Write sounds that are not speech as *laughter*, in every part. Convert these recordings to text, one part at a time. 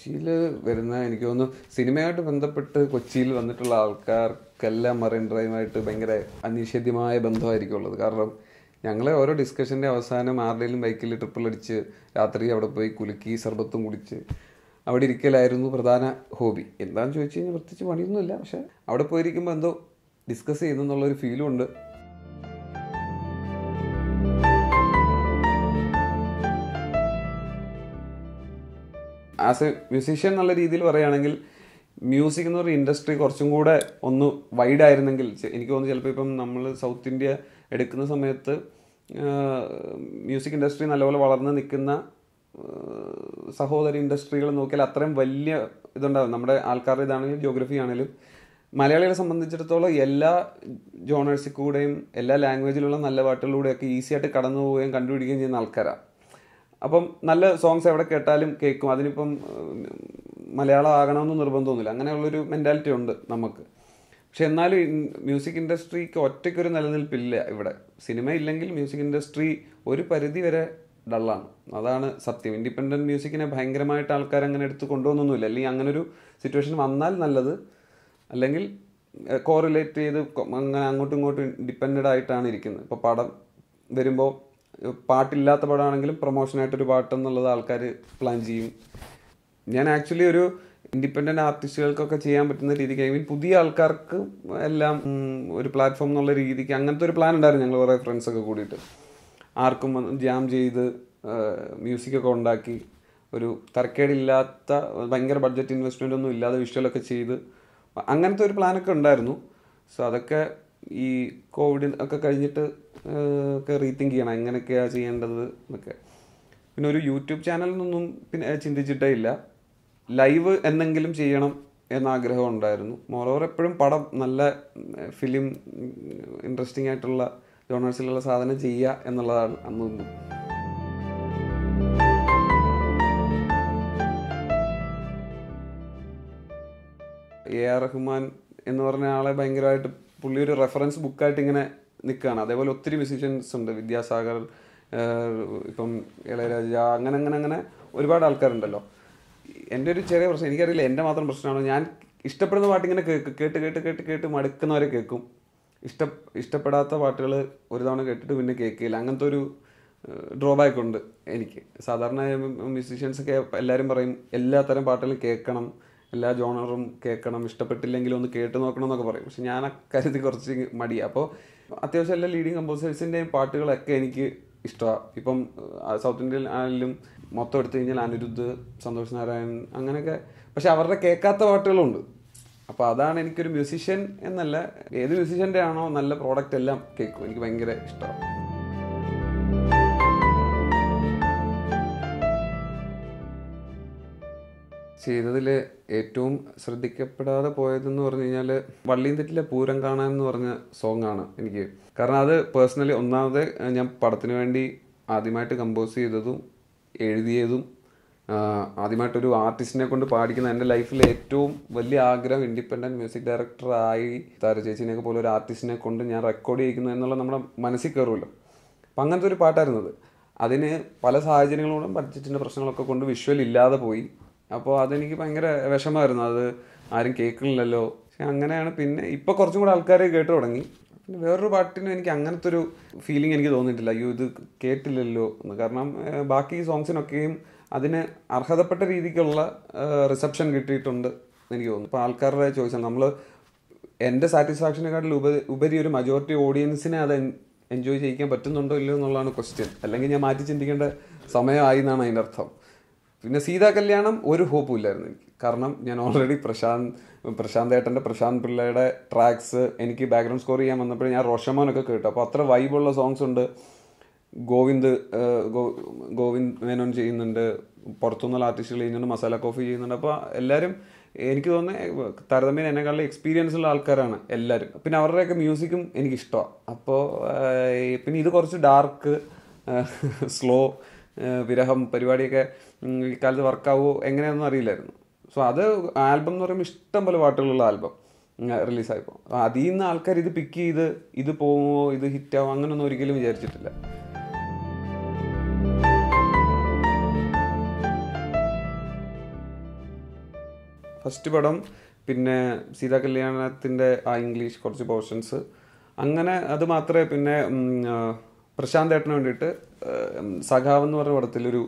കൊച്ചിയിൽ വരുന്ന എനിക്ക് തോന്നുന്നു സിനിമയായിട്ട് ബന്ധപ്പെട്ട് കൊച്ചിയിൽ വന്നിട്ടുള്ള ആൾക്കാർക്കെല്ലാം മറൈൻ ഡ്രൈവുമായിട്ട് ഭയങ്കര അനിഷേധ്യമായ ബന്ധമായിരിക്കും ഉള്ളത് കാരണം ഞങ്ങളെ ഓരോ ഡിസ്കഷൻ്റെ അവസാനം ആരുടെയും ബൈക്കിൽ ട്രിപ്പിൾ അടിച്ച് രാത്രി അവിടെ പോയി കുലുക്കി സർബത്തും കുടിച്ച് അവിടെ ഇരിക്കലായിരുന്നു പ്രധാന ഹോബി എന്താണെന്ന് ചോദിച്ചു കഴിഞ്ഞാൽ പ്രത്യേകിച്ച് പണിയൊന്നുമില്ല പക്ഷേ അവിടെ പോയിരിക്കുമ്പോൾ എന്തോ ഡിസ്കസ് ചെയ്യുന്നു എന്നുള്ളൊരു ഫീലും ഉണ്ട് ആസ് എ മ്യൂസീഷ്യൻ എന്നുള്ള രീതിയിൽ പറയുകയാണെങ്കിൽ മ്യൂസിക് എന്ന് പറയുന്ന ഇൻഡസ്ട്രി കുറച്ചും കൂടെ ഒന്ന് വൈഡ് ആയിരുന്നെങ്കിൽ എനിക്ക് തോന്നുന്നു ചിലപ്പോൾ ഇപ്പം നമ്മൾ സൗത്ത് ഇന്ത്യ എടുക്കുന്ന സമയത്ത് മ്യൂസിക് ഇൻഡസ്ട്രി നല്ലപോലെ വളർന്ന് നിൽക്കുന്ന സഹോദര ഇൻഡസ്ട്രികൾ നോക്കിയാൽ അത്രയും വലിയ ഇതുണ്ടാകും നമ്മുടെ ആൾക്കാരുടെ ഇതാണെങ്കിലും ജോഗ്രഫി ആണെങ്കിലും മലയാളികളെ സംബന്ധിച്ചിടത്തോളം എല്ലാ ജോണേഴ്സിൽ കൂടെയും എല്ലാ ലാംഗ്വേജിലുള്ള നല്ല പാട്ടുകളിലൂടെയൊക്കെ ഈസി ആയിട്ട് കടന്നു പോവുകയും കണ്ടുപിടിക്കുകയും ചെയ്യുന്ന ആൾക്കാരാണ് അപ്പം നല്ല സോങ്സ് എവിടെ കേട്ടാലും കേൾക്കും അതിനിപ്പം മലയാളം ആകണമെന്ന് നിർബന്ധമൊന്നുമില്ല അങ്ങനെയുള്ളൊരു മെൻറ്റാലിറ്റി ഉണ്ട് നമുക്ക് പക്ഷെ എന്നാലും മ്യൂസിക് ഇൻഡസ്ട്രിക്ക് ഒറ്റയ്ക്കൊരു നിലനിൽപ്പില്ല ഇവിടെ സിനിമ ഇല്ലെങ്കിൽ മ്യൂസിക് ഇൻഡസ്ട്രി ഒരു പരിധി വരെ ഡള്ളാണ് അതാണ് സത്യം ഇൻഡിപെൻഡൻറ്റ് മ്യൂസിക്കിനെ ഭയങ്കരമായിട്ട് ആൾക്കാർ അങ്ങനെ എടുത്ത് കൊണ്ടുപോകുന്നൊന്നുമില്ല അല്ലെങ്കിൽ അങ്ങനൊരു സിറ്റുവേഷൻ വന്നാൽ നല്ലത് അല്ലെങ്കിൽ കോറിലേറ്റ് ചെയ്ത് അങ്ങനെ അങ്ങോട്ടും ഇങ്ങോട്ടും ഡിപ്പെൻഡ് ആയിട്ടാണ് ഇരിക്കുന്നത് ഇപ്പോൾ പടം വരുമ്പോൾ പാട്ടില്ലാത്ത പടമാണെങ്കിലും പ്രൊമോഷനായിട്ടൊരു പാട്ടെന്നുള്ളത് ആൾക്കാർ പ്ലാൻ ചെയ്യും ഞാൻ ആക്ച്വലി ഒരു ഇൻഡിപെൻഡൻറ്റ് ആർട്ടിസ്റ്റുകൾക്കൊക്കെ ചെയ്യാൻ പറ്റുന്ന രീതിക്ക് ഐ മീൻ പുതിയ ആൾക്കാർക്ക് എല്ലാം ഒരു പ്ലാറ്റ്ഫോം എന്നുള്ള രീതിക്ക് അങ്ങനത്തെ ഒരു പ്ലാൻ ഉണ്ടായിരുന്നു ഞങ്ങൾ കുറേ ഫ്രണ്ട്സൊക്കെ കൂടിയിട്ട് ആർക്കും ജാം ചെയ്ത് മ്യൂസിക്കൊക്കെ ഉണ്ടാക്കി ഒരു തരക്കേടില്ലാത്ത ഭയങ്കര ബഡ്ജറ്റ് ഇൻവെസ്റ്റ്മെൻ്റ് ഒന്നും ഇല്ലാതെ വിഷ്വലൊക്കെ ചെയ്ത് അങ്ങനത്തെ ഒരു പ്ലാനൊക്കെ ഉണ്ടായിരുന്നു സോ അതൊക്കെ ഈ കോവിഡ് ഒക്കെ കഴിഞ്ഞിട്ട് ഒക്കെ റീതിങ്ക് ചെയ്യണം എങ്ങനെയൊക്കെയാ ചെയ്യേണ്ടത് എന്നൊക്കെ പിന്നെ ഒരു യൂട്യൂബ് ചാനലിനൊന്നും പിന്നെ ചിന്തിച്ചിട്ടേ ഇല്ല ലൈവ് എന്തെങ്കിലും ചെയ്യണം എന്ന ആഗ്രഹം ഉണ്ടായിരുന്നു മോറോവർ എപ്പോഴും പടം നല്ല ഫിലിം ഇൻട്രസ്റ്റിംഗ് ആയിട്ടുള്ള ജോണേഴ്സിലുള്ള സാധനം ചെയ്യുക എന്നുള്ളതാണ് അന്നും എ ആർ റഹ്മാൻ എന്ന് പറഞ്ഞ ആളെ ഭയങ്കരമായിട്ട് പുള്ളി ഒരു റെഫറൻസ് ബുക്കായിട്ട് ഇങ്ങനെ നിൽക്കുകയാണ് അതേപോലെ ഒത്തിരി മ്യൂസീഷ്യൻസ് ഉണ്ട് വിദ്യാസാഗർ ഇപ്പം ഇളയരാജ അങ്ങനെ അങ്ങനെ അങ്ങനെ ഒരുപാട് ആൾക്കാരുണ്ടല്ലോ എൻ്റെ ഒരു ചെറിയ പ്രശ്നം എനിക്കറിയില്ല എൻ്റെ മാത്രം പ്രശ്നമാണോ ഞാൻ ഇഷ്ടപ്പെടുന്ന പാട്ടിങ്ങനെ കേൾക്കും കേട്ട് കേട്ട് കേട്ട് കേട്ട് മടുക്കുന്നവരെ കേൾക്കും ഇഷ്ട ഇഷ്ടപ്പെടാത്ത പാട്ടുകൾ ഒരു തവണ കേട്ടിട്ട് പിന്നെ കേൾക്കില്ല അങ്ങനത്തെ ഒരു ഡ്രോബാക്ക് ഉണ്ട് എനിക്ക് സാധാരണ മ്യൂസീഷ്യൻസൊക്കെ എല്ലാവരും പറയും എല്ലാത്തരം പാട്ടുകളും കേൾക്കണം എല്ലാ ജോണറും കേൾക്കണം ഇഷ്ടപ്പെട്ടില്ലെങ്കിലും ഒന്ന് കേട്ട് നോക്കണം എന്നൊക്കെ പറയും പക്ഷെ ഞാൻ അക്കാര്യത്തിൽ കുറച്ച് മടി അപ്പോൾ അത്യാവശ്യം എല്ലാ ലീഡിങ് കമ്പോസേഴ്സിൻ്റെയും പാട്ടുകളൊക്കെ എനിക്ക് ഇഷ്ടമാണ് ഇപ്പം സൗത്ത് ഇന്ത്യൻ ആണെങ്കിലും മൊത്തം എടുത്തു കഴിഞ്ഞാൽ അനിരുദ്ധ് സന്തോഷ് നാരായൺ അങ്ങനെയൊക്കെ പക്ഷെ അവരുടെ കേൾക്കാത്ത പാട്ടുകളുണ്ട് അപ്പോൾ അതാണ് എനിക്കൊരു മ്യൂസിഷ്യൻ എന്നല്ല ഏത് മ്യൂസിഷ്യൻ്റെ ആണോ നല്ല പ്രോഡക്റ്റ് എല്ലാം കേൾക്കും എനിക്ക് ഭയങ്കര ഇഷ്ടമാണ് ചെയ്തതിൽ ഏറ്റവും ശ്രദ്ധിക്കപ്പെടാതെ പോയതെന്ന് പറഞ്ഞു കഴിഞ്ഞാൽ തെറ്റിലെ പൂരം കാണാൻ എന്ന് പറഞ്ഞ സോങ് ആണ് എനിക്ക് കാരണം അത് പേഴ്സണലി ഒന്നാമത് ഞാൻ പടത്തിന് വേണ്ടി ആദ്യമായിട്ട് കമ്പോസ് ചെയ്തതും എഴുതിയതും ആദ്യമായിട്ടൊരു ആർട്ടിസ്റ്റിനെ കൊണ്ട് പാടിക്കുന്ന എൻ്റെ ലൈഫിലെ ഏറ്റവും വലിയ ആഗ്രഹം ഇൻഡിപെൻഡൻറ്റ് മ്യൂസിക് ഡയറക്ടറായി താര ചേച്ചിനെയൊക്കെ പോലെ ഒരു ആർട്ടിസ്റ്റിനെ കൊണ്ട് ഞാൻ റെക്കോർഡ് ചെയ്യിക്കുന്നത് എന്നുള്ള നമ്മുടെ മനസ്സിൽ കയറുമല്ലോ അപ്പം അങ്ങനത്തെ ഒരു പാട്ടായിരുന്നത് അതിന് പല സാഹചര്യങ്ങളോടും ബഡ്ജറ്റിൻ്റെ പ്രശ്നങ്ങളൊക്കെ കൊണ്ട് വിഷ്വൽ ഇല്ലാതെ പോയി അപ്പോൾ അതെനിക്ക് ഭയങ്കര വിഷമമായിരുന്നു അത് ആരും കേൾക്കണില്ലല്ലോ പക്ഷെ അങ്ങനെയാണ് പിന്നെ ഇപ്പോൾ കുറച്ചും കൂടെ ആൾക്കാരെ കേട്ടു തുടങ്ങി പിന്നെ വേറൊരു പാട്ടിനും എനിക്ക് അങ്ങനത്തെ ഒരു ഫീലിംഗ് എനിക്ക് തോന്നിയിട്ടില്ല അയ്യോ ഇത് കേട്ടില്ലല്ലോ എന്ന് കാരണം ബാക്കി സോങ്സിനൊക്കെയും അതിന് അർഹതപ്പെട്ട രീതിക്കുള്ള റിസപ്ഷൻ കിട്ടിയിട്ടുണ്ട് എനിക്ക് തോന്നുന്നു ഇപ്പോൾ ആൾക്കാരുടെ ചോദിച്ചാൽ നമ്മൾ എൻ്റെ സാറ്റിസ്ഫാക്ഷനെക്കാട്ടിൽ ഉപരി ഉപരി ഒരു മജോറിറ്റി ഓഡിയൻസിനെ അത് എൻജോയ് ചെയ്യിക്കാൻ പറ്റുന്നുണ്ടോ ഇല്ലയോ എന്നുള്ളതാണ് ക്വസ്റ്റ്യൻ അല്ലെങ്കിൽ ഞാൻ മാറ്റി ചിന്തിക്കേണ്ട സമയമായി എന്നാണ് അതിൻ്റെ അർത്ഥം പിന്നെ സീതാ കല്യാണം ഒരു ഹോപ്പും ഇല്ലായിരുന്നു എനിക്ക് കാരണം ഞാൻ ഓൾറെഡി പ്രശാന്ത് പ്രശാന്ത് ഏട്ടൻ്റെ പ്രശാന്ത് പിള്ളയുടെ ട്രാക്സ് എനിക്ക് ബാക്ക്ഗ്രൗണ്ട് സ്കോർ ചെയ്യാൻ വന്നപ്പോൾ ഞാൻ റോഷമോനൊക്കെ കേട്ടു അപ്പോൾ അത്ര വൈബുള്ള സോങ്സ് ഉണ്ട് ഗോവിന്ദ് ഗോവിന്ദ് മേനോൻ ചെയ്യുന്നുണ്ട് പുറത്തുനിന്നുള്ള ആർട്ടിസ്റ്റുകൾ ചെയ്യുന്നുണ്ട് മസാല കോഫി ചെയ്യുന്നുണ്ട് അപ്പോൾ എല്ലാവരും എനിക്ക് തോന്നുന്നത് താരതമ്യം എന്നെക്കാളും എക്സ്പീരിയൻസ് ഉള്ള ആൾക്കാരാണ് എല്ലാവരും പിന്നെ അവരുടെയൊക്കെ മ്യൂസിക്കും എനിക്കിഷ്ടമാണ് അപ്പോൾ പിന്നെ ഇത് കുറച്ച് ഡാർക്ക് സ്ലോ *laughs* വിരഹം പരിപാടിയൊക്കെ ഇക്കാലത്ത് വർക്കാവോ എങ്ങനെയാണെന്നും അറിയില്ലായിരുന്നു സോ അത് ആൽബം എന്ന് പറയുമ്പോൾ ഇഷ്ടം പോലെ പാട്ടുകളുള്ള ആൽബം റിലീസായപ്പോൾ അതിൽ നിന്ന് ആൾക്കാർ ഇത് പിക്ക് ചെയ്ത് ഇത് പോകുമോ ഇത് ഹിറ്റാവോ അങ്ങനെയൊന്നും ഒരിക്കലും വിചാരിച്ചിട്ടില്ല ഫസ്റ്റ് പടം പിന്നെ സീതാ കല്യാണത്തിൻ്റെ ആ ഇംഗ്ലീഷ് കുറച്ച് പോർഷൻസ് അങ്ങനെ അത് മാത്രമേ പിന്നെ പ്രശാന്ത് ഏട്ടന് വേണ്ടിയിട്ട് സഖാവ് എന്ന് പറഞ്ഞ പടത്തിൽ ഒരു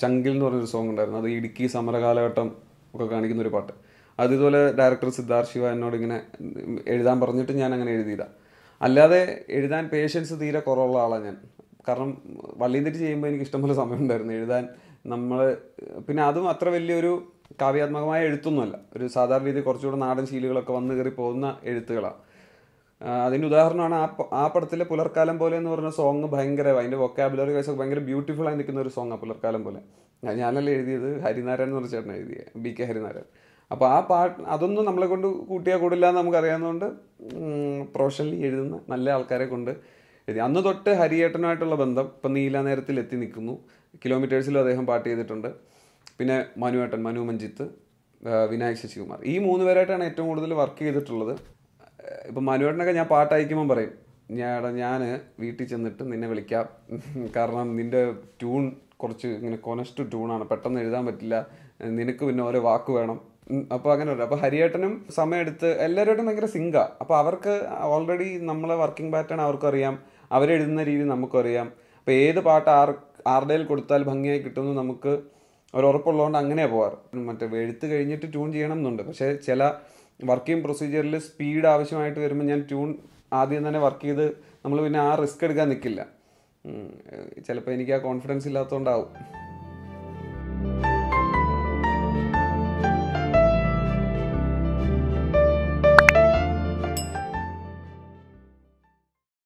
ചങ്കിൽ എന്ന് പറഞ്ഞൊരു സോങ് ഉണ്ടായിരുന്നു അത് ഇടുക്കി സമരകാലഘട്ടം ഒക്കെ കാണിക്കുന്ന ഒരു പാട്ട് അത് ഇതുപോലെ ഡയറക്ടർ സിദ്ധാർത്ഥ് ശിവ എന്നോട് ഇങ്ങനെ എഴുതാൻ പറഞ്ഞിട്ട് ഞാൻ അങ്ങനെ എഴുതിയതാണ് അല്ലാതെ എഴുതാൻ പേഷ്യൻസ് തീരെ കുറവുള്ള ആളാണ് ഞാൻ കാരണം വള്ളിയും തെറ്റ് ചെയ്യുമ്പോൾ എനിക്ക് ഇഷ്ടംപോലെ സമയമുണ്ടായിരുന്നു എഴുതാൻ നമ്മൾ പിന്നെ അതും അത്ര വലിയൊരു കാവ്യാത്മകമായ എഴുത്തൊന്നുമല്ല ഒരു സാധാരണ രീതിയിൽ കുറച്ചുകൂടെ നാടൻ ശീലുകളൊക്കെ വന്നു കയറി പോകുന്ന എഴുത്തുകളാണ് അതിൻ്റെ ഉദാഹരണമാണ് ആ ആ പടത്തിലെ പുലർക്കാലം പോലെ എന്ന് പറഞ്ഞ സോങ് ഭയങ്കര അതിൻ്റെ വൊക്കാബുലറി വൈസ് ഭയങ്കര ബ്യൂട്ടിഫുൾ ആയി നിൽക്കുന്ന ഒരു സോങ്ങാണ് പുലർക്കാലം പോലെ ഞാനല്ല എഴുതിയത് ഹരിനാരായൺ എന്ന് പറഞ്ഞ ചേട്ടൻ എഴുതിയ ബി കെ ഹരിനാരായൺ അപ്പോൾ ആ പാട്ട് അതൊന്നും നമ്മളെ കൊണ്ട് കൂട്ടിയാൽ കൂടില്ല എന്ന് നമുക്കറിയാവുന്നതുകൊണ്ട് പ്രൊഫഷണലി എഴുതുന്ന നല്ല ആൾക്കാരെ കൊണ്ട് എഴുതി അന്ന് തൊട്ട് ഹരിയേട്ടനുമായിട്ടുള്ള ബന്ധം ഇപ്പം നീല നേരത്തിൽ എത്തി നിൽക്കുന്നു കിലോമീറ്റേഴ്സിലും അദ്ദേഹം പാട്ട് ചെയ്തിട്ടുണ്ട് പിന്നെ മനുവേട്ടൻ മനു മഞ്ജിത്ത് വിനായക് ശശികുമാർ ഈ മൂന്ന് പേരായിട്ടാണ് ഏറ്റവും കൂടുതൽ വർക്ക് ചെയ്തിട്ടുള്ളത് ഇപ്പം മനുവേട്ടനൊക്കെ ഞാൻ പാട്ട് പറയും ഞാൻ ഞാൻ വീട്ടിൽ ചെന്നിട്ട് നിന്നെ വിളിക്കാം കാരണം നിൻ്റെ ട്യൂൺ കുറച്ച് ഇങ്ങനെ കൊനസ്റ്റ് ട്യൂണാണ് പെട്ടെന്ന് എഴുതാൻ പറ്റില്ല നിനക്ക് പിന്നെ ഓരോ വാക്ക് വേണം അപ്പോൾ അങ്ങനെ വരും അപ്പോൾ ഹരിയേട്ടനും സമയമെടുത്ത് എല്ലാവരുമായിട്ടും ഭയങ്കര സിങ്കാണ് അപ്പോൾ അവർക്ക് ഓൾറെഡി നമ്മളെ വർക്കിംഗ് പാറ്റേൺ അവർക്കറിയാം അവരെഴുതുന്ന രീതി നമുക്കറിയാം അപ്പോൾ ഏത് പാട്ട് ആർ ആരുടെയിൽ കൊടുത്താൽ ഭംഗിയായി കിട്ടുമെന്ന് നമുക്ക് ഒരു ഉറപ്പുള്ളതുകൊണ്ട് അങ്ങനെ പോകാറ് മറ്റേ എഴുത്ത് കഴിഞ്ഞിട്ട് ട്യൂൺ ചെയ്യണം എന്നുണ്ട് പക്ഷേ ചില വർക്കിംഗ് പ്രൊസീജിയറിൽ സ്പീഡ് ആവശ്യമായിട്ട് വരുമ്പോൾ ഞാൻ ട്യൂൺ ആദ്യം തന്നെ വർക്ക് ചെയ്ത് നമ്മൾ പിന്നെ ആ റിസ്ക് എടുക്കാൻ നിൽക്കില്ല ചിലപ്പോൾ എനിക്ക് ആ കോൺഫിഡൻസ് ഇല്ലാത്തതുകൊണ്ടാവും